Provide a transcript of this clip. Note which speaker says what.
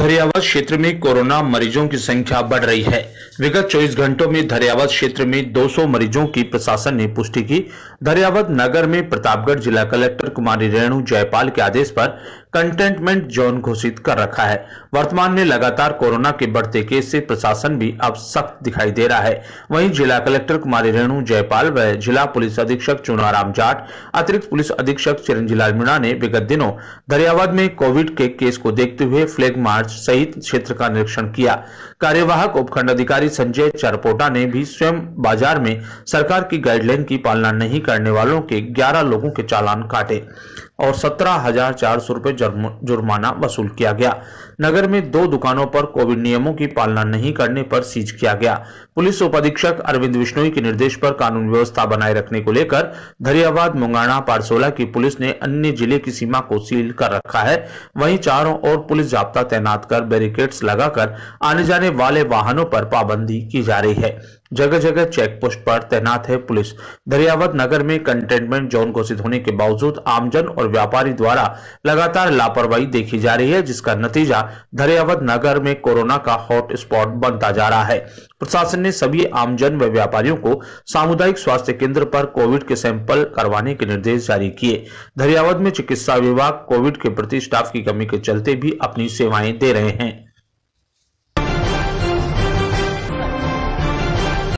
Speaker 1: दरियावाद क्षेत्र में कोरोना मरीजों की संख्या बढ़ रही है विगत 24 घंटों में दरियावाद क्षेत्र में 200 मरीजों की प्रशासन ने पुष्टि की दरियावाद नगर में प्रतापगढ़ जिला कलेक्टर कुमारी रेणु जयपाल के आदेश पर कंटेनमेंट जोन घोषित कर रखा है वर्तमान में लगातार कोरोना के बढ़ते केस से प्रशासन भी अब सख्त दिखाई दे रहा है वहीं जिला कलेक्टर कुमारी रेणु जयपाल व जिला पुलिस अधीक्षक चुनाराम जाट अतिरिक्त पुलिस अधीक्षक चिरंजीलाल मीणा ने विगत दिनों दरियावाद में कोविड के केस को देखते हुए फ्लैग मार्च सहित क्षेत्र का निरीक्षण किया कार्यवाहक उपखंड अधिकारी संजय चरपोटा ने भी स्वयं बाजार में सरकार की गाइडलाइन की पालना नहीं करने वालों के ग्यारह लोगों के चालान काटे और सत्रह हजार चार सौ रूपए जुर्माना वसूल किया गया नगर में दो दुकानों पर कोविड नियमों की पालना नहीं करने पर सीज किया गया पुलिस उप अधीक्षक अरविंद विश्नोई के निर्देश पर कानून व्यवस्था बनाए रखने को लेकर धरियाबाद मुंगाना पारसोला की पुलिस ने अन्य जिले की सीमा को सील कर रखा है वहीं चारों ओर पुलिस जाब्ता तैनात कर बैरिकेड्स लगाकर आने जाने वाले वाहनों पर पाबंदी की जा रही है जगह जगह चेक पोस्ट पर तैनात है पुलिस दरियावत नगर में कंटेनमेंट जोन घोषित होने के बावजूद आमजन और व्यापारी द्वारा लगातार लापरवाही देखी जा रही है जिसका नतीजा दरियावत नगर में कोरोना का हॉट स्पॉट बनता जा रहा है प्रशासन ने सभी आमजन व व्यापारियों को सामुदायिक स्वास्थ्य केंद्र पर कोविड के सैंपल करवाने के निर्देश जारी किए दरियावत में चिकित्सा विभाग कोविड के प्रति स्टाफ की कमी के चलते भी अपनी सेवाएं दे रहे हैं